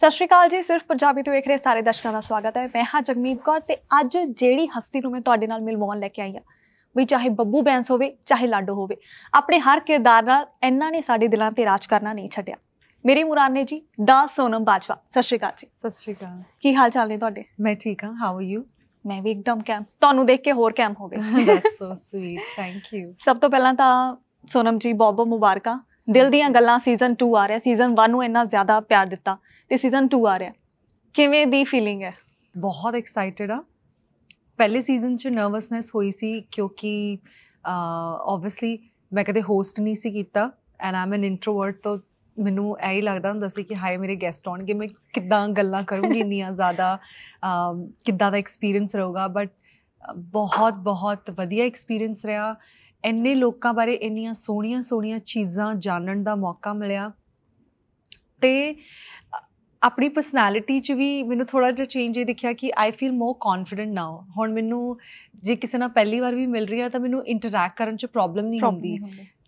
ਸਤਿ ਸ਼੍ਰੀ ਅਕਾਲ ਜੀ ਸਿਰਫ ਪੰਜਾਬੀ ਤੋਂ ਵੇਖ ਰਹੇ ਸਾਰੇ ਦਰਸ਼ਕਾਂ ਦਾ ਸਵਾਗਤ ਹੈ ਮੈਂ ਹਾਂ ਜਗਮੀਤ ਕੌਰ ਤੇ ਅੱਜ ਜਿਹੜੀ ਹਸਤੀ ਨੂੰ ਮੈਂ ਤੁਹਾਡੇ ਨਾਲ ਮਿਲਵਾਉਣ ਲੈ ਕੇ ਆਈ ਆ ਵੀ ਚਾਹੇ ਬੱਬੂ ਬੈਂਸ ਹੋਵੇ ਚਾਹੇ ਲਾਡੋ ਹੋਵੇ ਆਪਣੇ ਹਰ ਕਿਰਦਾਰ ਨਾਲ ਇਹਨਾਂ ਨੇ ਸਾਡੇ ਦਿਲਾਂ ਤੇ ਰਾਜ ਕਰਨਾ ਨਹੀਂ ਛੱਡਿਆ ਮੇਰੀ ਮੁਰਾਨੇ ਜੀ ਦਾ ਸੋਨਮ ਬਾਜਵਾ ਸਤਿ ਸ਼੍ਰੀ ਅਕਾਲ ਜੀ ਸਤਿ ਸ਼੍ਰੀ ਅਕਾਲ ਕੀ ਹਾਲ ਚਾਲ ਨੇ ਤੁਹਾਡੇ ਮੈਂ ਠੀਕ ਹਾਂ ਹਾਊ ਆਰ ਯੂ ਮੈਂ ਵੀ ਇੱਕਦਮ ਕੈਮ ਤੁਹਾਨੂੰ ਦੇਖ ਕੇ ਹੋਰ ਕੈਮ ਹੋ ਗਏ that's so sweet thank you ਸਭ ਤੋਂ ਪਹਿਲਾਂ ਤਾਂ ਸੋਨਮ ਜੀ ਬਹੁਤ ਬਹੁਤ ਮੁਬਾਰਕਾਂ ਦਿਲ ਦੀਆਂ ਗੱਲਾਂ ਸੀਜ਼ਨ 2 ਆ ਰਿਹਾ ਸੀਜ਼ਨ 1 ਨੂੰ ਇੰਨਾ ਜ਼ਿਆਦਾ ਪਿਆਰ ਦਿੱਤਾ ਤੇ ਸੀਜ਼ਨ 2 ਆ ਰਿਹਾ ਕਿਵੇਂ ਦੀ ਫੀਲਿੰਗ ਹੈ ਬਹੁਤ ਐਕਸਾਈਟਡ ਆ ਪਹਿਲੇ ਸੀਜ਼ਨ 'ਚ ਨਰਵਸਨੈਸ ਹੋਈ ਸੀ ਕਿਉਂਕਿ ਆਬਵੀਅਸਲੀ ਮੈਂ ਕਦੇ ਹੋਸਟ ਨਹੀਂ ਸੀ ਕੀਤਾ ਐਂਡ ਆਮ ਐਨ ਇੰਟਰੋਵਰਟ ਤੋਂ ਮੈਨੂੰ ਐ ਹੀ ਲੱਗਦਾ ਹੁੰਦਾ ਸੀ ਕਿ ਹਾਏ ਮੇਰੇ ਗੈਸਟ ਆਉਣਗੇ ਮੈਂ ਕਿੱਦਾਂ ਗੱਲਾਂ ਕਰੂੰਗੀ ਇੰਨੀਆਂ ਜ਼ਿਆਦਾ ਕਿੱਦਾਂ ਦਾ ਐਕਸਪੀਰੀਅੰਸ ਰਹੂਗਾ ਬਟ ਬਹੁਤ ਬਹੁਤ ਵਧੀਆ ਐਕਸਪੀਰੀਅੰਸ ਰਿਹਾ ਇੰਨੇ ਲੋਕਾਂ ਬਾਰੇ ਇੰਨੀਆਂ ਸੋਹਣੀਆਂ ਸੋਹਣੀਆਂ ਚੀਜ਼ਾਂ ਜਾਣਨ ਦਾ ਮੌਕਾ ਮਿਲਿਆ ਤੇ ਆਪਣੀ ਪਰਸਨੈਲਿਟੀ 'ਚ ਵੀ ਮੈਨੂੰ ਥੋੜਾ ਜਿਹਾ ਚੇਂਜ ਇਹ ਦਿਖਿਆ ਕਿ ਆਈ ਫੀਲ ਮੋਰ ਕੌਨਫੀਡੈਂਟ ਨਾਓ ਹੁਣ ਮੈਨੂੰ ਜੇ ਕਿਸੇ ਨਾਲ ਪਹਿਲੀ ਵਾਰ ਵੀ ਮਿਲ ਰਹੀ ਆ ਤਾਂ ਮੈਨੂੰ ਇੰਟਰੈਕਟ ਕਰਨ 'ਚ ਪ੍ਰੋਬਲਮ ਨਹੀਂ ਹੁੰਦੀ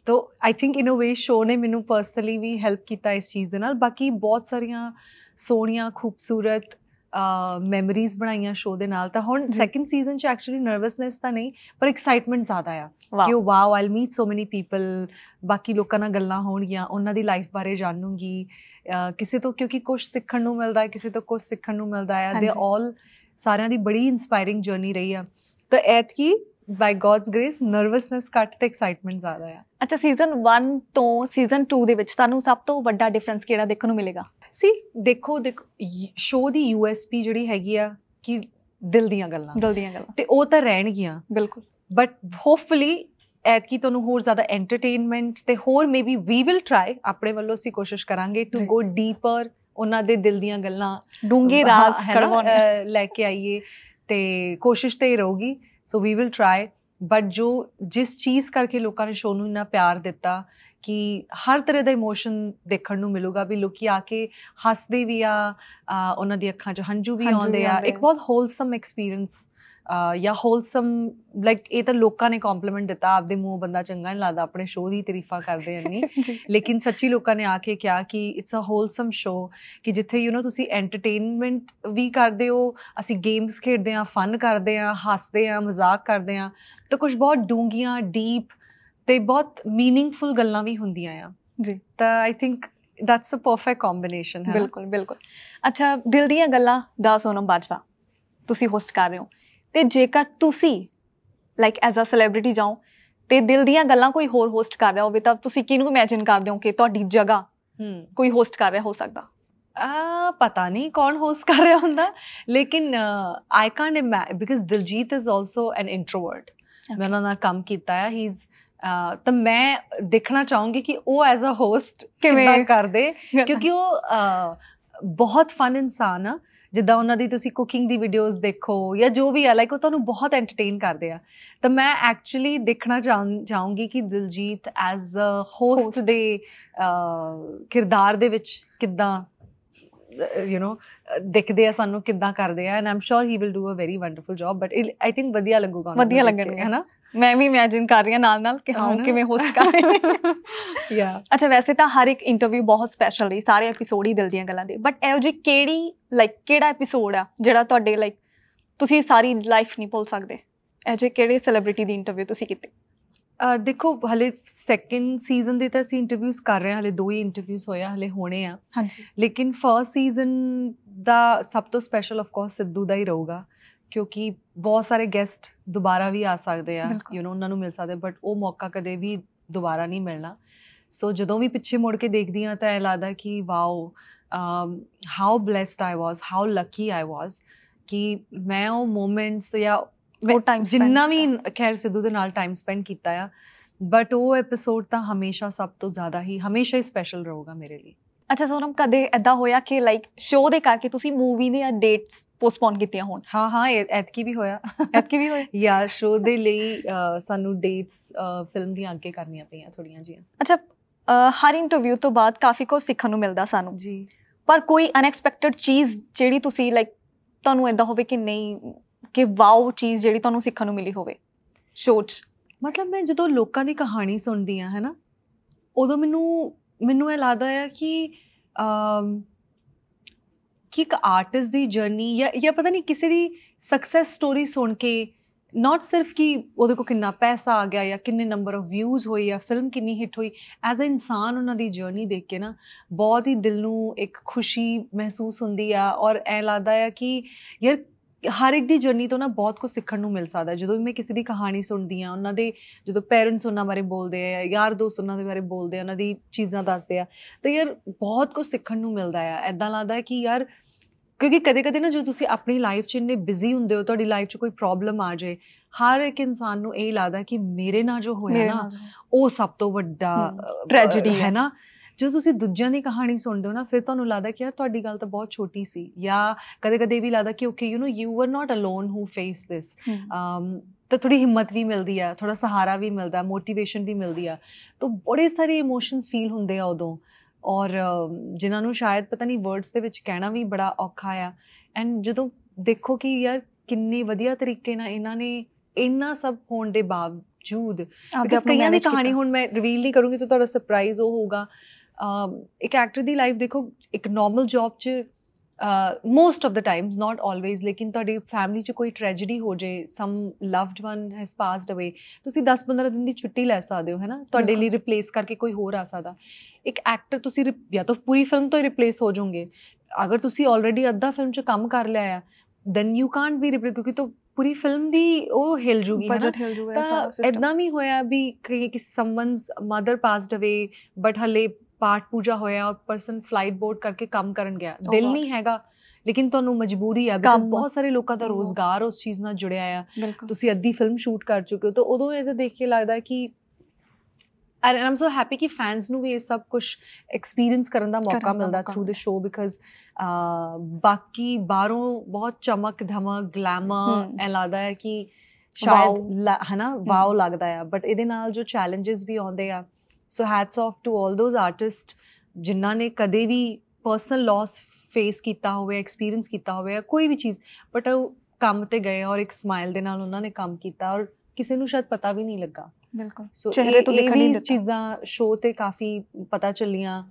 ਤੋ I think in a way show ਨੇ ਮੈਨੂੰ ਪਰਸਨਲੀ ਵੀ ਹੈਲਪ ਕੀਤਾ ਇਸ ਚੀਜ਼ ਦੇ ਨਾਲ ਬਾਕੀ ਬਹੁਤ ਸਾਰੀਆਂ ਸੋਹਣੀਆਂ ਖੂਬਸੂਰਤ ਮੈਮਰੀਜ਼ ਬਣਾਈਆਂ ਸ਼ੋਅ ਦੇ ਨਾਲ ਤਾਂ ਹੁਣ ਸੈਕੰਡ ਸੀਜ਼ਨ ਚ ਐਕਚੁਅਲੀ ਨਰਵਸਨੈਸ ਤਾਂ ਨਹੀਂ ਪਰ ਐਕਸਾਈਟਮੈਂਟ ਜ਼ਿਆਦਾ ਆ ਕਿ wow I'll meet so many people ਬਾਕੀ ਲੋਕਾਂ ਨਾਲ ਗੱਲਾਂ ਹੋਣਗੀਆਂ ਉਹਨਾਂ ਦੀ ਲਾਈਫ ਬਾਰੇ ਜਾਣੂਗੀ ਕਿਸੇ ਤੋਂ ਕਿਉਂਕਿ ਕੁਝ ਸਿੱਖਣ ਨੂੰ ਮਿਲਦਾ ਹੈ ਕਿਸੇ ਤੋਂ ਕੁਝ ਸਿੱਖਣ ਨੂੰ ਮਿਲਦਾ ਹੈ ਦੇ ਆਲ ਸਾਰਿਆਂ ਦੀ ਬੜੀ ਇਨਸਪਾਇਰਿੰਗ ਜਰਨੀ ਰਹੀ ਆ ਤਾਂ ਐਤ ਕੀ by God's grace nervousness cut ਤੇ ਐਕਸਾਈਟਮੈਂਟ ਜ਼ਿਆਦਾ ਆ ਅੱਛਾ ਸੀਜ਼ਨ 1 ਤੋਂ ਸੀਜ਼ਨ 2 ਦੇ ਵਿੱਚ ਤੁਹਾਨੂੰ ਸਭ ਤੋਂ ਵੱਡਾ ਡਿਫਰੈਂਸ ਕਿਹੜਾ ਦੇਖਣ ਨੂੰ ਮਿਲੇਗਾ ਸੀ ਦੇਖੋ ਦੇਖੋ ਸ਼ੋਅ ਦੀ ਯੂਐਸਪੀ ਜਿਹੜੀ ਹੈਗੀ ਆ ਕਿ ਦਿਲ ਦੀਆਂ ਗੱਲਾਂ ਦਿਲ ਦੀਆਂ ਗੱਲਾਂ ਤੇ ਉਹ ਤਾਂ ਰਹਿਣਗੀਆਂ ਬਿਲਕੁਲ ਬਟ ਹੋਪਫੁਲੀ ਐਤ ਕੀ ਤੁਹਾਨੂੰ ਹੋਰ ਜ਼ਿਆਦਾ ਐਂਟਰਟੇਨਮੈਂਟ ਤੇ ਹੋਰ ਮੇਬੀ ਵੀ ਵਿਲ ਟਰਾਈ ਆਪਣੇ ਵੱਲੋਂ ਅਸੀਂ ਕੋਸ਼ਿਸ਼ ਕਰਾਂਗੇ ਟੂ ਗੋ ਡੀਪਰ ਉਹਨਾਂ ਦੇ ਦਿਲ ਦੀਆਂ ਗੱਲਾਂ ਡੂੰਗੇ ਰਾਸ ਕੜਵਾਉਣ ਲੈ ਕੇ ਆਈਏ ਤੇ ਕੋਸ਼ਿਸ਼ ਤੇ ਹੀ ਰਹੂਗੀ so we will try but ਜੋ ਜਿਸ ਚੀਜ਼ ਕਰਕੇ ਲੋਕਾਂ ਨੇ ਸ਼ੋਅ ਨੂੰ ਇੰਨਾ ਪਿਆਰ ਦਿੱਤਾ ਕਿ ਹਰ ਤਰ੍ਹਾਂ ਦਾ ਇਮੋਸ਼ਨ ਦੇਖਣ ਨੂੰ ਮਿਲੂਗਾ ਵੀ ਲੋਕੀ ਆ ਕੇ ਹੱਸਦੇ ਵੀ ਆ ਉਹਨਾਂ ਦੀ ਅੱਖਾਂ 'ਚ ਹੰਝੂ ਵੀ ਆਉਂਦੇ ਆ ਇੱਕ ਬਹੁਤ ਹੋਲਸਮ ਐਕਸਪੀਰੀਅੰਸ ਯਾ ਹੋਲਸਮ ਲਾਈਕ ਇਹ ਤਾਂ ਲੋਕਾਂ ਨੇ ਕੰਪਲੀਮੈਂਟ ਦਿੱਤਾ ਆਪਦੇ ਮੂੰਹ ਬੰਦਾ ਚੰਗਾ ਨਹੀਂ ਲੱਗਦਾ ਆਪਣੇ ਸ਼ੋਅ ਦੀ ਤਾਰੀਫਾਂ ਕਰਦੇ ਨਹੀਂ ਲੇਕਿਨ ਸੱਚੀ ਲੋਕਾਂ ਨੇ ਆ ਕੇ ਕਿਹਾ ਕਿ ਇਟਸ ਅ ਹੋਲਸਮ ਸ਼ੋਅ ਕਿ ਜਿੱਥੇ ਯੂ نو ਤੁਸੀਂ ਐਂਟਰਟੇਨਮੈਂਟ ਵੀ ਕਰਦੇ ਹੋ ਅਸੀਂ ਗੇਮਸ ਖੇਡਦੇ ਆ ਫਨ ਕਰਦੇ ਆ ਹੱਸਦੇ ਆ ਮਜ਼ਾਕ ਕਰਦੇ ਆ ਤਾਂ ਕੁਝ ਬਹੁਤ ਡੂੰਗੀਆਂ ਡੀਪ ਤੇ ਬਹੁਤ मीनिंगफुल ਗੱਲਾਂ ਵੀ ਹੁੰਦੀਆਂ ਆ ਜੀ ਤਾਂ I think that's uh perfect combination ਹੈ ਬਿਲਕੁਲ ਬਿਲਕੁਲ ਅੱਛਾ ਦਿਲ ਦੀਆਂ ਗੱਲਾਂ ਦਾ ਸੋਨਮ ਬਾਜਵਾ ਤੁਸੀਂ ਹੋਸਟ ਕਰ ਰਹੇ ਹੋ ਤੇ ਜੇਕਰ ਤੁਸੀਂ ਲਾਈਕ ਐਜ਼ ਅ ਸੈਲੀਬ੍ਰਿਟੀ ਜਾਓ ਤੇ ਦਿਲ ਦੀਆਂ ਗੱਲਾਂ ਕੋਈ ਹੋਰ ਹੋਸਟ ਕਰ ਰਿਹਾ ਹੋਵੇ ਤਾਂ ਤੁਸੀਂ ਕਿਹਨੂੰ ਇਮੇਜਿਨ ਕਰਦੇ ਹੋ ਕਿ ਤੁਹਾਡੀ ਜਗ੍ਹਾ ਕੋਈ ਹੋਸਟ ਕਰ ਰਿਹਾ ਹੋ ਸਕਦਾ ਆ ਪਤਾ ਨਹੀਂ ਕੌਣ ਹੋਸਟ ਕਰ ਰਿਹਾ ਹੁੰਦਾ ਲੇਕਿਨ I can't because Diljit is also an introvert ਮੈਂ ਉਹਨਾਂ ਨਾਲ ਕੰਮ ਕੀਤਾ ਹੈ ਹੀ ਇਜ਼ ਤਾਂ ਮੈਂ ਦੇਖਣਾ ਚਾਹੂੰਗੀ ਕਿ ਉਹ ਐਜ਼ ਅ ਹੋਸਟ ਕਿਵੇਂ ਕਰਦੇ ਕਿਉਂਕਿ ਉਹ ਬਹੁਤ ਫਨ ਇਨਸਾਨ ਆ ਜਿੱਦਾਂ ਉਹਨਾਂ ਦੀ ਤੁਸੀਂ ਕੁਕਿੰਗ ਦੀ ਵੀਡੀਓਜ਼ ਦੇਖੋ ਜਾਂ ਜੋ ਵੀ ਆ ਲਾਈਕ ਉਹ ਤੁਹਾਨੂੰ ਬਹੁਤ ਐਂਟਰਟੇਨ ਕਰਦੇ ਆ ਤਾਂ ਮੈਂ ਐਕਚੁਅਲੀ ਦੇਖਣਾ ਚਾਹੂੰਗੀ ਕਿ ਦਿਲਜੀਤ ਐਜ਼ ਅ ਹੋਸਟ ਦੇ ਕਿਰਦਾਰ ਦੇ ਵਿੱਚ ਕਿੱਦਾਂ ਯੂ نو ਦਿਖਦੇ ਆ ਸਾਨੂੰ ਕਿੱਦਾਂ ਕਰਦੇ ਆ and I'm sure he will do uh very wonderful job but I think ਵਧੀਆ ਲੱਗੂਗਾ ਵਧੀਆ ਲੱਗਣਗੇ ਹੈਨਾ ਮੈਂ ਵੀ ਇਮੇਜਿਨ ਕਰ ਰਹੀ ਹਾਂ ਨਾਲ ਨਾਲ ਕਿ ਹਾਂ ਕਿਵੇਂ ਹੋਸਟ ਕਰ ਰਹੇ ਯਾ ਅੱਛਾ ਵੈਸੇ ਤਾਂ ਹਰ ਇੱਕ ਇੰਟਰਵਿਊ ਬਹੁਤ ਸਪੈਸ਼ਲ ਹੈ ਸਾਰੇ ਐਪੀਸੋਡ ਹੀ ਦਿਲ ਦੀਆਂ ਗੱਲਾਂ ਦੇ ਬਟ ਇਹੋ ਜੀ ਕਿਹੜੀ ਲਾਈਕ ਕਿਹੜਾ ਐਪੀਸੋਡ ਆ ਜਿਹੜਾ ਤੁਹਾਡੇ ਲਾਈਕ ਤੁਸੀਂ ਸਾਰੀ ਲਾਈਫ ਨਹੀਂ ਭੁੱਲ ਸਕਦੇ ਇਹੋ ਜੇ ਕਿਹੜੇ ਸੈਲੀਬ੍ਰਿਟੀ ਦੀ ਇੰਟਰਵਿਊ ਤੁਸੀਂ ਕੀਤੀ ਦੇਖੋ ਹਲੇ ਸੈਕਿੰਡ ਸੀਜ਼ਨ ਦੇ ਤਾਂ ਅਸੀਂ ਇੰਟਰਵਿਊਜ਼ ਕਰ ਰਹੇ ਹਾਂ ਹਲੇ ਦੋ ਹੀ ਇੰਟਰਵਿਊਜ਼ ਹੋਇਆ ਹਲੇ ਹੋਣੇ ਆ ਹਾਂਜੀ ਲੇਕਿਨ ਫਰਸਟ ਸੀਜ਼ਨ ਦਾ ਸਭ ਤੋਂ ਸਪੈਸ਼ਲ ਆਫ ਕੋਰਸ ਸਿੱਧੂ ਦਾ ਹੀ ਰਹੂਗਾ ਕਿਉਂਕਿ ਬਹੁਤ ਸਾਰੇ ਗੈਸਟ ਦੁਬਾਰਾ ਵੀ ਆ ਸਕਦੇ ਆ ਯੂ نو ਉਹਨਾਂ ਨੂੰ ਮਿਲ ਸਕਦੇ ਬਟ ਉਹ ਮੌਕਾ ਕਦੇ ਵੀ ਦੁਬਾਰਾ ਨਹੀਂ ਮਿਲਣਾ ਸੋ ਜਦੋਂ ਵੀ ਪਿੱਛੇ ਮੁੜ ਕੇ ਦੇਖਦੀ ਆ ਤਾਂ ਇਹ ਲੱਗਦਾ ਕਿ wow how blessed I was how lucky I was ਕਿ ਮੈਂ ਉਹ ਮੂਮੈਂਟਸ ਜਾਂ ਉਹ ਟਾਈਮ ਜਿੰਨਾ ਵੀ ਖੈਰ ਸਿੱਧੂ ਦੇ ਨਾਲ ਟਾਈਮ ਸਪੈਂਡ ਕੀਤਾ ਆ ਬਟ ਉਹ ਐਪੀਸੋਡ ਤਾਂ ਹਮੇਸ਼ਾ ਸਭ ਤੋਂ ਜ਼ਿਆਦਾ ਹੀ ਹਮੇਸ਼ਾ ਹੀ ਸਪੈਸ਼ਲ ਰਹੂਗਾ ਮੇਰੇ ਲਈ ਅੱਛਾ ਸੋਨਮ ਕਦੇ ਐਦਾ ਹੋਇਆ ਕਿ ਲਾਈਕ ਸ਼ੋਅ ਦੇ ਕਰਕੇ ਤੁਸੀਂ ਮੂਵੀ ਦੀਆਂ ਡੇਟਸ ਪੋਸਟਪੋਨ ਕੀਤੀਆਂ ਹੋਣ ਹਾਂ ਹਾਂ ਐਤਕੀ ਵੀ ਹੋਇਆ ਐਤਕੀ ਵੀ ਹੋਇਆ ਯਾ ਸ਼ੋਅ ਦੇ ਲਈ ਸਾਨੂੰ ਡੇਟਸ ਫਿਲਮ ਦੀਆਂ ਅੱਗੇ ਕਰਨੀਆਂ ਪਈਆਂ ਥੋੜੀਆਂ ਜੀਆਂ ਅੱਛਾ ਹਰ ਇੰਟਰਵਿਊ ਤੋਂ ਬਾਅਦ ਕਾਫੀ ਕੁਝ ਸਿੱਖਣ ਨੂੰ ਮਿਲਦਾ ਸਾਨੂੰ ਜੀ ਪਰ ਕੋਈ ਅਨਐਕਸਪੈਕਟਡ ਚੀਜ਼ ਜਿਹੜੀ ਤੁਸੀਂ ਲਾਈਕ ਤੁਹਾਨੂੰ ਇਦਾਂ ਹੋਵੇ ਕਿ ਨਹੀਂ ਕਿ ਵਾਓ ਚੀਜ਼ ਜਿਹੜੀ ਤੁਹਾਨੂੰ ਸਿੱਖਣ ਨੂੰ ਮਿਲੀ ਹੋਵੇ ਸ਼ੋਟ ਮਤਲਬ ਮੈਂ ਜਦੋਂ ਲੋਕਾਂ ਦੀ ਕਹਾਣੀ ਸੁਣਦੀ ਆ ਹੈਨਾ ਉਦੋਂ ਮੈਨੂੰ ਮੈਨੂੰ ਇਹ ਲੱਗਦਾ ਆ ਕਿ ਕਿ ਇੱਕ ਆਰਟਿਸਟ ਦੀ ਜਰਨੀ ਜਾਂ ਜਾਂ ਪਤਾ ਨਹੀਂ ਕਿਸੇ ਦੀ ਸਕਸੈਸ ਸਟੋਰੀ ਸੁਣ ਕੇ ਨਾਟ ਸਿਰਫ ਕਿ ਉਹਦੇ ਕੋ ਕਿੰਨਾ ਪੈਸਾ ਆ ਗਿਆ ਜਾਂ ਕਿੰਨੇ ਨੰਬਰ ਆਫ ਵਿਊਜ਼ ਹੋਏ ਜਾਂ ਫਿਲਮ ਕਿੰਨੀ ਹਿੱਟ ਹੋਈ ਐਜ਼ ਅ ਇਨਸਾਨ ਉਹਨਾਂ ਦੀ ਜਰਨੀ ਦੇਖ ਕੇ ਨਾ ਬਹੁਤ ਹੀ ਦਿਲ ਨੂੰ ਇੱਕ ਖੁਸ਼ੀ ਮਹਿਸੂਸ ਹੁੰਦੀ ਆ ਔਰ ਐ ਲੱਗਦਾ ਆ ਕਿ ਯਾਰ ਹਰ ਇੱਕ ਦੀ ਜਰਨੀ ਤੋਂ ਨਾ ਬਹੁਤ ਕੁਝ ਸਿੱਖਣ ਨੂੰ ਮਿਲ ਸਕਦਾ ਜਦੋਂ ਵੀ ਮੈਂ ਕਿਸੇ ਦੀ ਕਹਾਣੀ ਸੁਣਦੀ ਆ ਉਹਨਾਂ ਦੇ ਜਦੋਂ ਪੇਰੈਂਟਸ ਉਹਨਾਂ ਬਾਰੇ ਬੋਲਦੇ ਆ ਯਾਰ ਦੋਸਤ ਉਹਨਾਂ ਦੇ ਬਾਰੇ ਬੋਲਦੇ ਆ ਉਹਨਾਂ ਦੀ ਚੀਜ਼ਾਂ ਦੱਸਦੇ ਆ ਤਾਂ ਯਾਰ ਬਹੁਤ ਕੁਝ ਸਿੱਖਣ ਨੂੰ ਮਿਲਦਾ ਆ ਐਦਾਂ ਲੱਗਦਾ ਕਿ ਯਾਰ ਕਿਉਂਕਿ ਕਦੇ-ਕਦੇ ਨਾ ਜਦੋਂ ਤੁਸੀਂ ਆਪਣੀ ਲਾਈਫ 'ਚ ਇੰਨੇ ਬਿਜ਼ੀ ਹੁੰਦੇ ਹੋ ਤੁਹਾਡੀ ਲਾਈਫ 'ਚ ਕੋਈ ਪ੍ਰੋਬਲਮ ਆ ਜਾਏ ਹਰ ਇੱਕ ਇਨਸਾਨ ਨੂੰ ਇਹ ਲੱਗਦਾ ਕਿ ਮੇਰੇ ਨਾਲ ਜੋ ਹੋਇਆ ਨਾ ਉਹ ਸਭ ਤੋਂ ਵੱਡਾ ਟ੍ਰੈਜੇਡੀ ਹੈ ਨਾ ਜਦੋਂ ਤੁਸੀਂ ਦੂਜਿਆਂ ਦੀ ਕਹਾਣੀ ਸੁਣਦੇ ਹੋ ਨਾ ਫਿਰ ਤੁਹਾਨੂੰ ਲੱਗਦਾ ਕਿ ਯਾਰ ਤੁਹਾਡੀ ਗੱਲ ਤਾਂ ਬਹੁਤ ਛੋਟੀ ਸੀ ਜਾਂ ਕਦੇ-ਕਦੇ ਵੀ ਲੱਗਦਾ ਕਿ okay you know you were not alone who face this ਤਾਂ ਥੋੜੀ ਹਿੰਮਤ ਵੀ ਮਿਲਦੀ ਆ ਥੋੜਾ ਸਹਾਰਾ ਵੀ ਮਿਲਦਾ ਮੋਟੀਵੇਸ਼ਨ ਵੀ ਮਿਲਦੀ ਆ ਤਾਂ ਬੜੇ ਸਾਰੇ ਇਮੋਸ਼ਨਸ ਫੀਲ ਹੁੰਦੇ ਆ ਉਦੋਂ ਔਰ ਜਿਨ੍ਹਾਂ ਨੂੰ ਸ਼ਾਇਦ ਪਤਾ ਨਹੀਂ ਵਰਡਸ ਦੇ ਵਿੱਚ ਕਹਿਣਾ ਵੀ ਬੜਾ ਔਖਾ ਆ ਐਂਡ ਜਦੋਂ ਦੇਖੋ ਕਿ ਯਾਰ ਕਿੰਨੇ ਵਧੀਆ ਤਰੀਕੇ ਨਾਲ ਇਹਨਾਂ ਨੇ ਇੰਨਾ ਸਭ ਹੋਣ ਦੇ ਬਾਵਜੂਦ ਕਿਉਂਕਿ ਕਈਆਂ ਦੀ ਕਹਾਣੀ ਹੁਣ ਮੈਂ ਰਿਵੀਲ ਨਹੀਂ ਕਰੂੰਗੀ ਤਾਂ ਤੁਹਾਡਾ ਸਰਪ੍ਰਾਈਜ਼ ਉਹ ਹੋਊਗਾ ਇੱਕ ਐਕਟਰ ਦੀ ਲਾਈਫ ਦੇਖੋ ਇੱਕ ਨਾਰਮਲ ਜੌਬ 'ਚ most of the times not always ਲੇਕਿਨ ਤੁਹਾਡੀ ਫੈਮਿਲੀ 'ਚ ਕੋਈ ਟ੍ਰੈਜੇਡੀ ਹੋ ਜੇ some loved one has passed away ਤੁਸੀਂ 10-15 ਦਿਨ ਦੀ ਛੁੱਟੀ ਲੈ ਸਕਦੇ ਹੋ ਹੈਨਾ ਤੁਹਾਡੇ ਲਈ ਰਿਪਲੇਸ ਕਰਕੇ ਕੋਈ ਹੋਰ ਆ ਸਕਦਾ ਇੱਕ ਐਕਟਰ ਤੁਸੀਂ ਜਾਂ ਤਾਂ ਪੂਰੀ ਫਿਲਮ ਤੋਂ ਰਿਪਲੇਸ ਹੋ ਜਾਓਗੇ ਅਗਰ ਤੁਸੀਂ ਆਲਰੇਡੀ ਅੱਧਾ ਫਿਲਮ 'ਚ ਕੰਮ ਕਰ ਲਿਆ ਆ then you can't be replace ਕਿਉਂਕਿ ਤੋ ਪੂਰੀ ਫਿਲਮ ਦੀ ਉਹ ਹਿਲ ਜੂਗੀ ਬਜਟ ਹਿਲ ਜੂਗਾ ਸਾਰਾ ਸਿਸਟਮ ਇਦਾਂ ਵੀ ਹੋਇਆ ਵੀ ਕਿਸੇ someone's mother passed away but ਹਲੇ ਪਾਠ ਪੂਜਾ ਹੋਇਆ ਔਰ ਪਰਸਨ ਫਲਾਈਟ ਬੋਰਡ ਕਰਕੇ ਕੰਮ ਕਰਨ ਗਿਆ oh ਦਿਲ ਨਹੀਂ ਹੈਗਾ ਲੇਕਿਨ ਤੁਹਾਨੂੰ ਮਜਬੂਰੀ ਆ ਬਿਕਾਜ਼ ਬਹੁਤ ਸਾਰੇ ਲੋਕਾਂ ਦਾ oh ਰੋਜ਼ਗਾਰ ਉਸ ਚੀਜ਼ ਨਾਲ ਜੁੜਿਆ ਆ ਤੁਸੀਂ ਅੱਧੀ ਫਿਲਮ ਸ਼ੂਟ ਕਰ ਚੁੱਕੇ ਹੋ ਤਾਂ ਉਦੋਂ ਇਹ ਦੇਖ ਕੇ ਲੱਗਦਾ ਕਿ ਐਂਡ ਆਮ ਸੋ ਹੈਪੀ ਕਿ ਫੈਨਸ ਨੂੰ ਵੀ ਇਹ ਸਭ ਕੁਝ ਐਕਸਪੀਰੀਅੰਸ ਕਰਨ ਦਾ ਮੌਕਾ ਮਿਲਦਾ ਥਰੂ ਦ ਸ਼ੋ ਬਿਕਾਜ਼ ਬਾਕੀ ਬਾਹਰੋਂ ਬਹੁਤ ਚਮਕ ਧਮਕ ਗਲੈਮਰ ਐ ਲੱਗਦਾ ਹੈ ਕਿ ਸ਼ਾਇਦ ਹਨਾ ਵਾਓ ਲੱਗਦਾ ਆ ਬਟ ਇਹਦੇ ਨਾਲ ਜੋ ਚੈਲੰਜਸ ਵੀ ਆਉਂਦੇ ਆ so hats off to 올 those artist ਜਿਨ੍ਹਾਂ ਨੇ ਕਦੇ ਵੀ ਪਰਸਨਲ ਲਾਸ ਫੇਸ ਕੀਤਾ ਹੋਵੇ ਐਕਸਪੀਰੀਅੰਸ ਕੀਤਾ ਹੋਵੇ ਕੋਈ ਵੀ ਚੀਜ਼ ਬਟ ਉਹ ਕੰਮ ਤੇ ਗਏ ਔਰ ਇੱਕ ਸਮਾਈਲ ਦੇ ਨਾਲ ਉਹਨਾਂ ਨੇ ਕੰਮ ਕੀਤਾ ਔਰ ਕਿਸੇ ਨੂੰ ਸ਼ਾਇਦ ਪਤਾ ਵੀ ਨਹੀਂ ਲੱਗਾ ਬਿਲਕੁਲ ਚਿਹਰੇ ਤੋਂ ਦਿਖਣ ਨਹੀਂ ਦਿੱਤਾ ਚੀਜ਼ਾਂ ਸ਼ੋਅ ਤੇ ਕਾਫੀ ਪਤਾ ਚੱਲੀਆਂ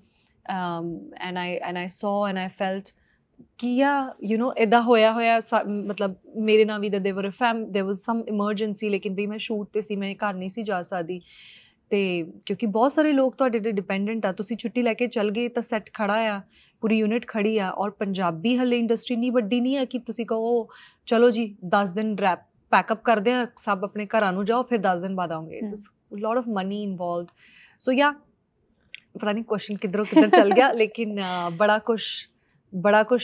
ਅਮ and I and I saw and I felt ਕੀਆ ਯੂ نو ਇਦਾਂ ਹੋਇਆ ਹੋਇਆ ਮਤਲਬ ਮੇਰੇ ਨਾਲ ਵੀ they were fam there was some emergency ਲੇਕਿਨ ਵੀ ਮੈਂ ਸ਼ੂਟ ਤੇ ਸੀ ਮੈਂ ਘਰ ਨਹੀਂ ਸੀ ਜਾ ਸਕਦੀ ਤੇ ਕਿਉਂਕਿ ਬਹੁਤ ਸਾਰੇ ਲੋਕ ਤੁਹਾਡੇ ਤੇ ਡਿਪੈਂਡੈਂਟ ਆ ਤੁਸੀਂ ਛੁੱਟੀ ਲੈ ਕੇ ਚੱਲ ਗਏ ਤਾਂ ਸੈੱਟ ਖੜਾ ਆ ਪੂਰੀ ਯੂਨਿਟ ਖੜੀ ਆ ਔਰ ਪੰਜਾਬੀ ਹਲੇ ਇੰਡਸਟਰੀ ਨਹੀਂ ਵੱਡੀ ਨਹੀਂ ਆ ਕਿ ਤੁਸੀਂ ਕਹੋ ਚਲੋ ਜੀ 10 ਦਿਨ ਰੈਪ ਪੈਕਅਪ ਕਰਦੇ ਆ ਸਭ ਆਪਣੇ ਘਰਾਂ ਨੂੰ ਜਾਓ ਫਿਰ 10 ਦਿਨ ਬਾਅਦ ਆਉਂਗੇ it's lot of money involved so ਯਾ ਪਤਾ ਨਹੀਂ ਕੁਐਸਚਨ ਕਿਧਰੋਂ ਕਿਧਰ ਚੱਲ ਗਿਆ ਲੇਕਿਨ ਬੜਾ ਕੁਝ ਬੜਾ ਕੁਝ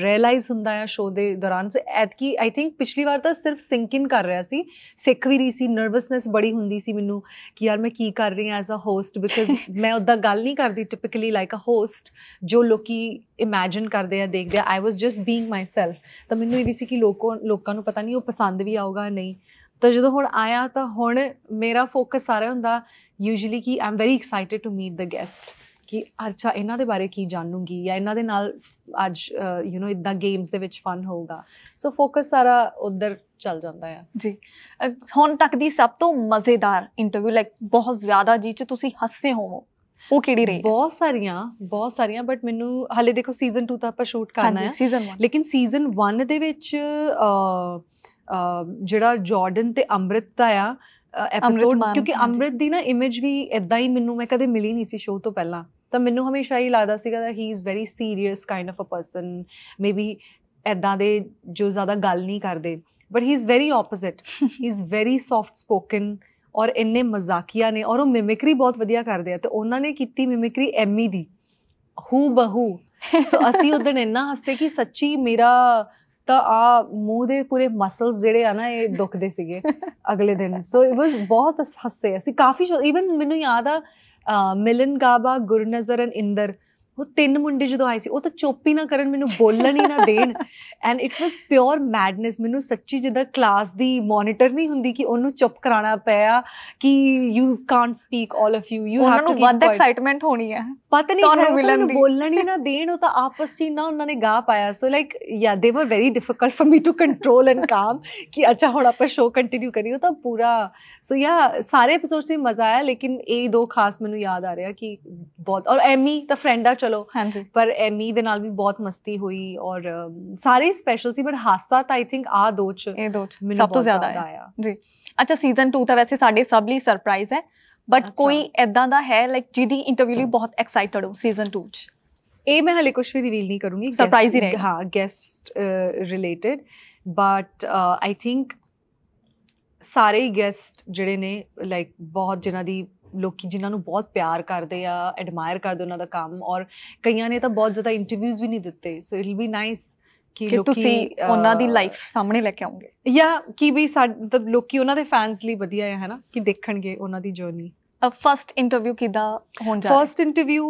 ਰੀਅਲਾਈਜ਼ ਹੁੰਦਾ ਹੈ ਸ਼ੋਅ ਦੇ ਦੌਰਾਨ ਸੇ ਐਤ ਕੀ ਆਈ ਥਿੰਕ ਪਿਛਲੀ ਵਾਰ ਤਾਂ ਸਿਰਫ ਸਿੰਕ ਇਨ ਕਰ ਰਿਹਾ ਸੀ ਸਿੱਖ ਵੀ ਰਹੀ ਸੀ ਨਰਵਸਨੈਸ ਬੜੀ ਹੁੰਦੀ ਸੀ ਮੈਨੂੰ ਕਿ ਯਾਰ ਮੈਂ ਕੀ ਕਰ ਰਹੀ ਹਾਂ ਐਜ਼ ਅ ਹੋਸਟ ਬਿਕਾਜ਼ ਮੈਂ ਉਦਾਂ ਗੱਲ ਨਹੀਂ ਕਰਦੀ ਟਿਪਿਕਲੀ ਲਾਈਕ ਅ ਹੋਸਟ ਜੋ ਲੋਕੀ ਇਮੇਜਿਨ ਕਰਦੇ ਆ ਦੇਖਦੇ ਆ I was just being myself ਤਾਂ ਮੈਨੂੰ ਇਹ ਵੀ ਸੀ ਕਿ ਲੋਕੋ ਲੋਕਾਂ ਨੂੰ ਪਤਾ ਨਹੀਂ ਉਹ ਪਸੰਦ ਵੀ ਆਊਗਾ ਨਹੀਂ ਤਾਂ ਜਦੋਂ ਹੁਣ ਆਇਆ ਤਾਂ ਹੁਣ ਮੇਰਾ ਫੋਕਸ ਸਾਰਾ ਹੁੰਦਾ ਯੂਜੂਲੀ ਕਿ I'm very excited to meet the guest ਕਿ ਅੱਛਾ ਇਹਨਾਂ ਦੇ ਬਾਰੇ ਕੀ ਜਾਣੂਗੀ ਜਾਂ ਇਹਨਾਂ ਦੇ ਨਾਲ ਅੱਜ ਯੂ نو ਇਦਾਂ ਗੇਮਸ ਦੇ ਵਿੱਚ ਫਨ ਹੋਊਗਾ ਸੋ ਫੋਕਸ ਸਾਰਾ ਉਧਰ ਚੱਲ ਜਾਂਦਾ ਹੈ ਜੀ ਹੁਣ ਤੱਕ ਦੀ ਸਭ ਤੋਂ ਮਜ਼ੇਦਾਰ ਇੰਟਰਵਿਊ ਲਾਈਕ ਬਹੁਤ ਜ਼ਿਆਦਾ ਜੀ ਚ ਤੁਸੀਂ ਹੱਸੇ ਹੋਵੋ ਉਹ ਕਿਹੜੀ ਰਹੀ ਬਹੁਤ ਸਾਰੀਆਂ ਬਹੁਤ ਸਾਰੀਆਂ ਬਟ ਮੈਨੂੰ ਹਲੇ ਦੇਖੋ ਸੀਜ਼ਨ 2 ਤਾਂ ਆਪਾਂ ਸ਼ੂਟ ਕਰਨਾ ਹੈ ਸੀਜ਼ਨ 1 ਲੇਕਿਨ ਸੀਜ਼ਨ 1 ਦੇ ਵਿੱਚ ਜਿਹੜਾ ਜਾਰਡਨ ਤੇ ਅੰਮ੍ਰਿਤ ਦਾ ਆ ਐਪੀਸੋਡ ਕਿਉਂਕਿ ਅੰਮ੍ਰਿਤ ਦੀ ਨਾ ਇਮੇਜ ਵੀ ਇਦਾਂ ਹੀ ਮੈਨੂੰ ਮੈਂ ਕਦੇ ਮਿਲੀ ਨਹੀਂ ਸੀ ਸ਼ੋਅ ਤੋਂ ਪਹਿਲਾਂ ਤਾਂ ਮੈਨੂੰ ਹਮੇਸ਼ਾ ਹੀ ਲੱਗਦਾ ਸੀਗਾ that he is very serious kind of uh person maybe ਐਦਾਂ ਦੇ ਜੋ ਜ਼ਿਆਦਾ ਗੱਲ ਨਹੀਂ ਕਰਦੇ but he is very opposite he is very soft spoken ਔਰ ਇੰਨੇ ਮਜ਼ਾਕੀਆ ਨੇ ਔਰ ਉਹ ਮਿਮਿਕਰੀ ਬਹੁਤ ਵਧੀਆ ਕਰਦੇ ਆ ਤੇ ਉਹਨਾਂ ਨੇ ਕੀਤੀ ਮਿਮਿਕਰੀ ਐਮੀ ਦੀ ਹੂ ਬਹੂ ਸੋ ਅਸੀਂ ਉਦੋਂ ਇੰਨਾ ਹੱਸੇ ਕਿ ਸੱਚੀ ਮੇਰਾ ਤਾਂ ਆ ਮੂੰਹ ਦੇ ਪੂਰੇ ਮਸਲਸ ਜਿਹੜੇ ਆ ਨਾ ਇਹ ਦੁਖਦੇ ਸੀਗੇ ਅਗਲੇ ਦਿਨ ਸੋ ਇਟ ਵਾਸ ਬਹੁਤ ਹੱਸੇ ਅਸੀਂ ਕਾਫੀ ਇਵਨ ਮੈਨੂੰ ਯਾਦ ਆ ਮਿਲਨ ਗਾਬਾ ਗੁਰਨਜ਼ਰਨ ਇੰਦਰ ਉਹ ਤਿੰਨ ਮੁੰਡੇ ਜਦੋਂ ਆਏ ਸੀ ਉਹ ਤਾਂ ਚੋਪੀ ਨਾ ਕਰਨ ਮੈਨੂੰ ਬੋਲਣ ਹੀ ਨਾ ਦੇਣ and it was pure madness ਮੈਨੂੰ ਸੱਚੀ ਜਿੱਦਾਂ ਕਲਾਸ ਦੀ ਮੋਨੀਟਰ ਨਹੀਂ ਹੁੰਦੀ ਕਿ ਉਹਨੂੰ ਚੁੱਪ ਕਰਾਉਣਾ ਪਿਆ ਕਿ you can't speak 올 of you you have to ਉਹਨਾਂ ਨੂੰ ਵੱਧ ਐਕਸਾਈਟਮੈਂਟ ਹੋਣੀ ਹੈ ਪਤਾ ਨਹੀਂ ਤੁਹਾਨੂੰ ਮਿਲਣ ਦੀ ਬੋਲਣ ਹੀ ਨਾ ਦੇਣ ਉਹ ਤਾਂ ਆਪਸ ਚ ਨਾ ਉਹਨਾਂ ਨੇ ਗਾ ਪਾਇਆ so like yeah they were very difficult for me to control and calm ਕਿ ਅੱਛਾ ਹੁਣ ਆਪਾਂ ਸ਼ੋ ਕੰਟੀਨਿਊ ਕਰੀਏ ਤਾਂ ਪੂਰਾ ਸੋ ਯਾ ਸਾਰੇ ਐਪੀਸੋਡਸ ਵਿੱਚ ਮਜ਼ਾ ਆਇਆ ਲੇਕਿਨ ਇਹ ਦੋ ਖਾਸ ਮੈਨੂੰ ਯਾਦ ਆ ਰਿਹਾ ਕਿ ਬਹੁਤ ਔਰ ਐਮੀ ਤਾਂ ਫਰੈਂਡ ਆ ਚਲੋ ਪਰ ਐਮੀ ਦੇ ਨਾਲ ਵੀ ਬਹੁਤ ਮਸਤੀ ਹੋਈ ਔਰ ਸਾਰੇ ਸਪੈਸ਼ਲ ਸੀ ਬਟ ਹਾਸਾ ਤਾਂ ਆਈ ਥਿੰਕ ਆ ਦੋ ਚ ਇਹ ਦੋ ਚ ਸਭ ਤੋਂ ਜ਼ਿਆਦਾ ਆਇਆ ਜੀ ਅੱਛਾ ਸੀਜ਼ਨ 2 ਤਾਂ ਵੈਸੇ ਸਾਡੇ ਸਭ ਲਈ ਸਰਪ੍ਰਾਈਜ਼ ਹੈ ਬਟ ਕੋਈ ਐਦਾਂ ਦਾ ਹੈ ਲਾਈਕ ਜਿਹਦੀ ਇੰਟਰਵਿਊ ਲਈ ਬਹੁਤ ਐਕਸਾਈਟਡ ਹੋ ਸੀਜ਼ਨ 2 ਚ ਇਹ ਮੈਂ ਹਲੇ ਕੁਝ ਵੀ ਰਿਵੀਲ ਨਹੀਂ ਕਰੂੰਗੀ ਸਰਪ੍ਰਾਈਜ਼ ਹੀ ਰਹੇਗਾ ਹਾਂ guest related but I think ਸਾਰੇ ਗੈਸਟ ਜਿਹੜੇ ਨੇ ਲਾਈਕ ਬਹੁਤ ਜਿਨ੍ਹਾਂ ਦੀ ਲੋਕੀ ਜਿਨ੍ਹਾਂ ਨੂੰ ਬਹੁਤ ਪਿਆਰ ਕਰਦੇ ਆ ਐਡਮਾਇਰ ਕਰਦੇ ਉਹਨਾਂ ਦਾ ਕੰਮ ਔਰ ਕਈਆਂ ਨੇ ਤਾਂ ਬਹੁਤ ਜ਼ਿਆਦਾ ਇੰਟਰਵਿਊਜ਼ ਵੀ ਨਹੀਂ ਦਿੱਤੇ so it will be nice ਕਿ ਤੁਸੀਂ ਉਹਨਾਂ ਦੀ ਲਾਈਫ ਸਾਹਮਣੇ ਲੈ ਕੇ ਆਉਂਗੇ ਜਾਂ ਕਿ ਵੀ ਮਤਲਬ ਲੋਕੀ ਉਹਨਾਂ ਦੇ ਫੈਨਸ ਲਈ ਵਧੀਆ ਹੈ ਹਨਾ ਕਿ ਦੇਖਣਗੇ ਉਹਨਾਂ ਦੀ ਜਰਨੀ ਅ ਫਰਸਟ ਇੰਟਰਵਿਊ ਕਿਦਾ ਹੋਣ ਜਾ ਰਿਹਾ ਫਰਸਟ ਇੰਟਰਵਿਊ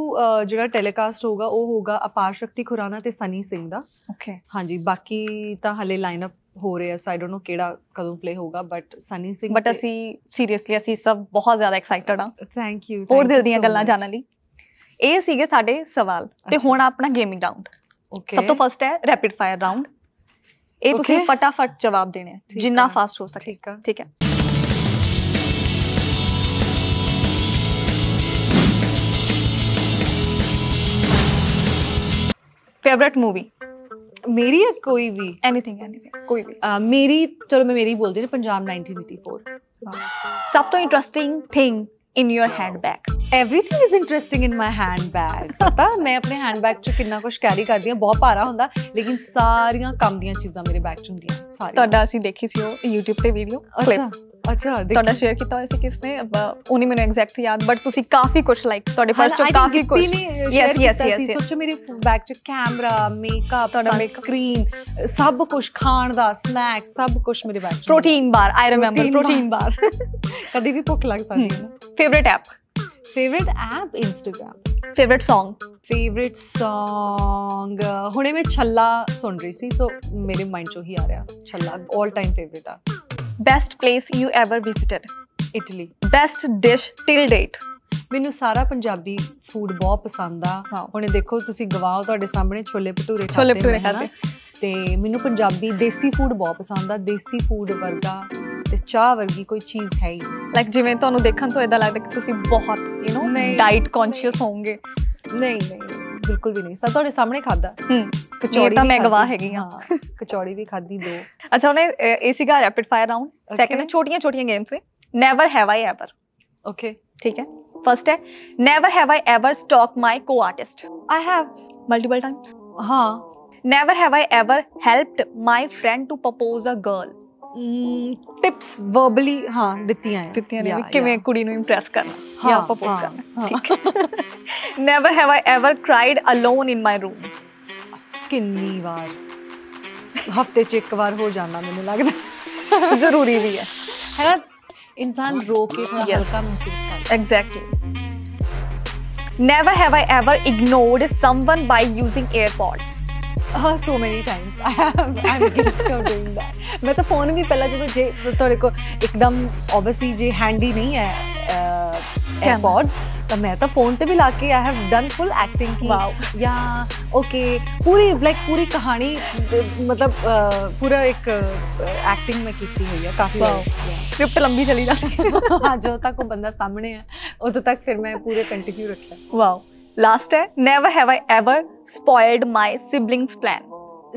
ਜਿਹੜਾ ਟੈਲੀਕਾਸਟ ਹੋਗਾ ਉਹ ਹੋਗਾ ਅਪਾਰ ਸ਼ਕਤੀ ਖੁਰਾਨਾ ਤੇ ਸਨੀ ਸਿੰਘ ਦਾ ਓਕੇ ਹਾਂਜੀ ਬਾਕੀ ਤਾਂ ਹਲੇ ਲਾਈਨਅਪ ਹੋ ਰਿਹਾ ਸੋ ਆਈ ਡੋਨਟ ਨੋ ਕਿਹੜਾ ਕਦੋਂ ਪਲੇ ਹੋਗਾ ਬਟ ਸਨੀ ਸਿੰਘ ਬਟ ਅਸੀਂ ਸੀਰੀਅਸਲੀ ਅਸੀਂ ਸਭ ਬਹੁਤ ਜ਼ਿਆਦਾ ਐਕਸਾਈਟਡ ਆ ਥੈਂਕ ਯੂ ਹੋਰ ਦਿਲ ਦੀਆਂ ਗੱਲਾਂ ਜਾਣਨ ਲਈ ਇਹ ਸੀਗੇ ਸਾਡੇ ਸਵਾਲ ਤੇ ਹੁਣ ਆਪਣਾ ਗੇਮਿੰਗ ਰਾਉਂਡ okay. सब तो फर्स्ट है रैपिड फायर राउंड ए okay. फटाफट जवाब देने ਦੇਣੇ ਜਿੰਨਾ ਫਾਸਟ ਹੋ ਸਕੇ ਠੀਕ ਹੈ ਠੀਕ ਹੈ फेवरेट मूवी मेरी या कोई भी एनीथिंग एनीथिंग कोई भी uh, मेरी चलो मैं मेरी बोल दी पंजाब 1984 सब तो interesting thing in your handbag everything is interesting in my handbag ਪਤਾ ਮੈਂ ਆਪਣੇ ਹੈਂਡਬੈਗ ਚ ਕਿੰਨਾ ਕੁਝ ਕੈਰੀ ਕਰਦੀ ਹਾਂ ਬਹੁਤ ਭਾਰਾ ਹੁੰਦਾ ਲੇਕਿਨ ਸਾਰੀਆਂ ਕੰਮ ਦੀਆਂ ਚੀਜ਼ਾਂ ਮੇਰੇ ਬੈਗ ਚ ਹੁੰਦੀਆਂ ਸਾਰੀਆਂ ਤੁਹਾਡਾ ਅਸੀਂ ਦੇਖੀ ਸੀ ਉਹ YouTube ਤੇ ਵੀਡੀਓ ਕਲਿੱਪ ਅੱਛਾ ਤੁਹਾਡਾ ਸ਼ੇਅਰ ਕੀਤਾ ਹੋਇਆ ਸੀ ਕਿਸਨੇ ਉਹ ਨਹੀਂ ਮੈਨੂੰ ਐਗਜ਼ੈਕਟ ਯਾਦ ਬਟ ਤੁਸੀਂ ਕਾਫੀ ਕੁਝ ਲਾਈਕ ਤੁਹਾਡੇ ਪਾਸ ਤੋਂ ਕਾਫੀ ਕੁਝ ਯੈਸ ਯੈਸ ਯੈਸ ਸੋਚੋ ਮੇਰੇ ਬੈਗ ਚ ਕੈਮਰਾ ਮੇਕਅਪ ਤੁਹਾਡਾ ਸਕਰੀਨ ਸਭ ਕੁਝ ਖਾਣ ਦਾ ਸਨੈਕ ਸਭ ਕੁਝ ਮੇਰੇ ਬੈਗ ਚ protein bar I remember protein bar ਕਦੀ ਵੀ ਭੁੱਖ ਲੱਗ ਸਕਦੀ ਹੈ favourite app favourite app Instagram favourite Song favourite Song ਹੁਣੇ ਮੈਂ ਛੱਲਾ ਸੁਣ ਰਹੀ ਸੀ ਸੋ ਮੇਰੇ ਮਾਈਂਡ ਚੋਂ ਹੀ ਆ ਰਿਹਾ ਛੱਲਾ 올 ਟਾਈਮ ਫੇਵਰਿਟ ਆ best place you ever visited Italy best dish till date ਮੈਨੂੰ ਸਾਰਾ ਪੰਜਾਬੀ ਫੂਡ ਬਹੁਤ ਪਸੰਦ ਆ ਹੁਣ ਦੇਖੋ ਤੁਸੀਂ ਗਵਾਓ ਤੁਹਾਡੇ ਸਾਹਮਣੇ ਛੋਲੇ ਭਟੂਰੇ ਛੋਲੇ ਭਟੂਰੇ ਖਾਦੇ ਤੇ ਮੈਨੂੰ ਪੰਜਾਬੀ ਦੇਸੀ ਫੂਡ ਬਹੁਤ ਪਸੰਦ ਆ ਦੇਸੀ ਫੂਡ ਵਰਗਾ ਤੇ ਚਾਹ ਵਰਗੀ ਕੋਈ ਚੀਜ਼ ਹੈ ਹੀ ਲਾਈਕ ਜਿਵੇਂ ਤੁਹਾਨੂੰ ਦੇਖਣ ਤੋਂ ਇਦਾਂ ਲੱਗਦਾ ਕਿ ਤੁਸੀਂ ਬਹੁਤ ਯੂ نو ਡਾਈਟ ਕੌਨਸ਼ੀਅਸ ਹੋਵੋਗੇ ਨਹੀਂ ਨਹੀਂ ਬਿਲਕੁਲ ਵੀ ਨਹੀਂ ਸਰ ਤੁਹਾਡੇ ਸਾਹਮਣੇ ਖਾਦਾ ਕਚੌੜੀ ਤਾਂ ਮੈਂ ਗਵਾਹ ਹੈਗੀ ਹਾਂ ਕਚੌੜੀ ਵੀ ਖਾਦੀ ਦੋ ਅੱਛਾ ਉਹਨੇ ਇਹ ਸੀਗਾ ਰੈਪਿਡ ਫਾਇਰ ਰਾਉਂਡ ਸੈਕੰਡ ਛੋਟੀਆਂ ਛੋਟੀਆਂ ਗੇਮਸ ਨੇ never have I ever okay ठीक है फर्स्ट है never have I ever stalked my co artist I have multiple times हाँ never have I ever helped my friend to propose a girl tips verbally ਹਾਂ ਦਿੱਤੀਆਂ ਆ ਦਿੱਤੀਆਂ ਨੇ ਕਿਵੇਂ ਕੁੜੀ ਨੂੰ ਇੰਪ੍ਰੈਸ ਕਰਨਾ हाँ, या हाँ, प्रपोज करना हाँ। ठीक never have I ever cried alone in my room कितनी बार हफ्ते च एक बार हो जाना मैंने लगता जरूरी भी है है ना इंसान रो के थोड़ा हल्का महसूस करता exactly never have I ever ignored someone by using AirPods so many times मैं तो फ़ोन भी पहला जो तो थोड़े को एकदम ऑब्वियसली जे हैंडी नहीं है एयरपॉड्स अच्छा। तो मैं तो फोन से भी लाके I have done full acting की वाओ या ओके पूरी लाइक पूरी कहानी मतलब पूरा एक एक्टिंग में की हुई है काफी वाओ स्क्रिप्ट तो लंबी चली जाती है हाँ जो तक वो बंदा सामने है उधर तक फिर मैं पूरे कंटिन्यू रखा वाओ लास्ट है never have I ever spoiled my siblings plan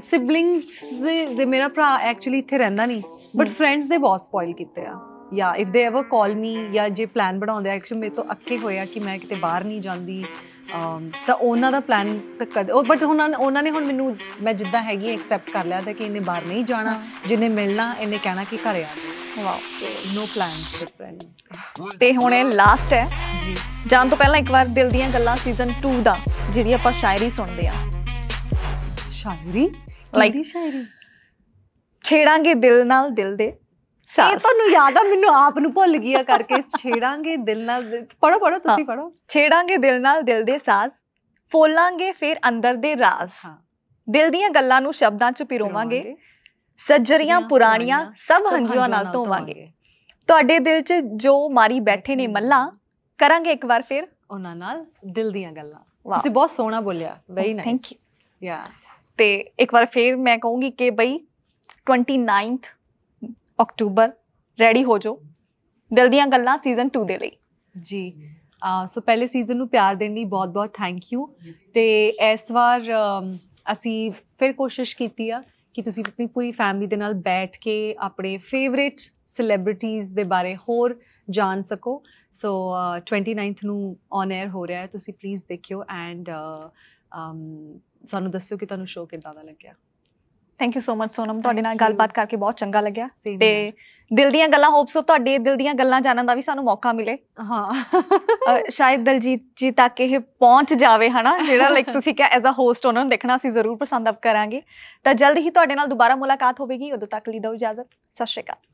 siblings दे मेरा भरा एक्चुअली ਇੱਥੇ ਰਹਿੰਦਾ नहीं बट फ्रेंड्स ਦੇ बहुत ਸਪੋਇਲ ਕੀਤੇ हैं ਯਾ ਇਫ ਦੇ ਐਵਰ ਕਾਲ ਮੀ ਯਾ ਜੇ ਪਲਾਨ ਬਣਾਉਂਦੇ ਆ ਐਕਚੁਅਲੀ ਮੇਰੇ ਤੋਂ ਅੱਕੇ ਹੋਇਆ ਕਿ ਮੈਂ ਕਿਤੇ ਬਾਹਰ ਨਹੀਂ ਜਾਂਦੀ um, ਤਾਂ ਉਹਨਾਂ ਦਾ ਪਲਾਨ ਤਾਂ ਕਦੇ ਉਹ ਬਟ ਹੁਣ ਉਹਨਾਂ ਨੇ ਹੁਣ ਮੈਨੂੰ ਮੈਂ ਜਿੱਦਾਂ ਹੈਗੀ ਐਕਸੈਪਟ ਕਰ ਲਿਆ ਤਾਂ ਕਿ ਇਹਨੇ ਬਾਹਰ ਨਹੀਂ ਜਾਣਾ ਜਿਹਨੇ ਮਿਲਣਾ ਇਹਨੇ ਕਹਿਣਾ ਕਿ ਘਰੇ ਆ wow so no plans friends ਤੇ ਹੁਣ ਇਹ ਲਾਸਟ ਹੈ ਜੀ ਜਾਣ ਤੋਂ ਪਹਿਲਾਂ ਇੱਕ ਵਾਰ ਦਿਲ ਦੀਆਂ ਗੱਲਾਂ ਸੀਜ਼ਨ 2 ਦਾ ਜਿਹੜੀ ਆਪਾਂ ਸ਼ਾਇਰੀ ਸੁਣਦੇ ਆ ਸ਼ਾਇਰੀ ਲਾਈਕ ਸ਼ਾਇਰੀ ਛੇੜਾਂਗੇ ਦਿਲ ਨਾਲ ਦਿਲ ਦੇ ਇਹ ਤੁਹਾਨੂੰ ਯਾਦ ਆ ਮੈਨੂੰ ਆਪ ਨੂੰ ਭੁੱਲ ਗਿਆ ਕਰਕੇ ਛੇੜਾਂਗੇ ਦਿਲ ਨਾਲ ਪੜੋ ਪੜੋ ਤੁਸੀਂ ਪੜੋ ਛੇੜਾਂਗੇ ਦਿਲ ਨਾਲ ਦਿਲ ਦੇ ਸਾਜ਼ ਫੋਲਾਂਗੇ ਫਿਰ ਅੰਦਰ ਦੇ ਰਾਜ਼ ਦਿਲ ਦੀਆਂ ਗੱਲਾਂ ਨੂੰ ਸ਼ਬਦਾਂ 'ਚ ਪਿਰੋਵਾਂਗੇ ਸੱਜਰੀਆਂ ਪੁਰਾਣੀਆਂ ਸਭ ਹੰਝੂਆਂ ਨਾਲ ਧੋਵਾਂਗੇ ਤੁਹਾਡੇ ਦਿਲ 'ਚ ਜੋ ਮਾਰੀ ਬੈਠੇ ਨੇ ਮੱਲਾ ਕਰਾਂਗੇ ਇੱਕ ਵਾਰ ਫਿਰ ਉਹਨਾਂ ਨਾਲ ਦਿਲ ਦੀਆਂ ਗੱਲਾਂ ਤੁਸੀਂ ਬਹੁਤ ਸੋਹਣਾ ਬੋਲਿਆ very nice thank you yeah ਤੇ ਇੱਕ ਵਾਰ ਫੇਰ ਮੈਂ ਕਹੂੰਗੀ ਕਿ ਬਈ 29th ਅਕਤੂਬਰ ਰੈਡੀ ਹੋ ਜਾਓ ਦਿਲ ਦੀਆਂ ਗੱਲਾਂ ਸੀਜ਼ਨ 2 ਦੇ ਲਈ ਜੀ ਸੋ ਪਹਿਲੇ ਸੀਜ਼ਨ ਨੂੰ ਪਿਆਰ ਦੇਣ ਲਈ ਬਹੁਤ-ਬਹੁਤ ਥੈਂਕ ਯੂ ਤੇ ਇਸ ਵਾਰ ਅਸੀਂ ਫਿਰ ਕੋਸ਼ਿਸ਼ ਕੀਤੀ ਆ ਕਿ ਤੁਸੀਂ ਆਪਣੀ ਪੂਰੀ ਫੈਮਿਲੀ ਦੇ ਨਾਲ ਬੈਠ ਕੇ ਆਪਣੇ ਫੇਵਰਿਟ ਸੈਲਿਬ੍ਰਿਟੀਜ਼ ਦੇ ਬਾਰੇ ਹੋਰ ਜਾਣ ਸਕੋ ਸੋ 29th ਨੂੰ ਔਨ 에ਅਰ ਹੋ ਰਿਹਾ ਹੈ ਤੁਸੀਂ ਪਲੀਜ਼ ਦੇਖਿਓ ਐਂਡ ਸਾਨੂੰ ਦੱਸਿਓ ਕਿ ਤੁਹਾਨੂੰ ਸ਼ੋਅ ਕਿਦਾਂ ਦਾ ਲੱਗਿਆ thank you so much Sonam ਤੁਹਾਡੇ ਨਾਲ ਗੱਲਬਾਤ ਕਰਕੇ ਬਹੁਤ ਚੰਗਾ ਲੱਗਿਆ ਤੇ ਦਿਲ ਦੀਆਂ ਗੱਲਾਂ ਹੋਪਸ ਸੋ ਤੁਹਾਡੇ ਦਿਲ ਦੀਆਂ ਗੱਲਾਂ ਜਾਣਨ ਦਾ ਵੀ ਸਾਨੂੰ ਮੌਕਾ ਮਿਲੇ ਹਾਂ ਸ਼ਾਇਦ ਦਲਜੀਤ ਜੀ ਤੱਕ ਇਹ ਪਹੁੰਚ ਜਾਵੇ ਹਨਾ ਜਿਹੜਾ ਲਾਈਕ ਤੁਸੀਂ ਕਿਹਾ ਐਜ਼ ਅ ਹੋਸਟ ਉਹਨਾਂ ਨੂੰ ਦੇਖਣਾ ਅਸੀਂ ਜ਼ਰੂਰ ਪਸੰਦ ਆਪ ਕਰਾਂਗੇ ਤਾਂ ਜਲਦ ਹੀ ਤੁਹਾਡੇ ਨਾਲ ਦੁਬਾਰਾ ਮੁਲਾਕਾਤ ਹੋਵੇਗੀ ਉਦੋਂ ਤੱਕ ਲਈ ਦਿਓ ਇਜਾਜ਼ਤ ਸਤਿ ਸ਼੍ਰੀ ਅਕਾਲ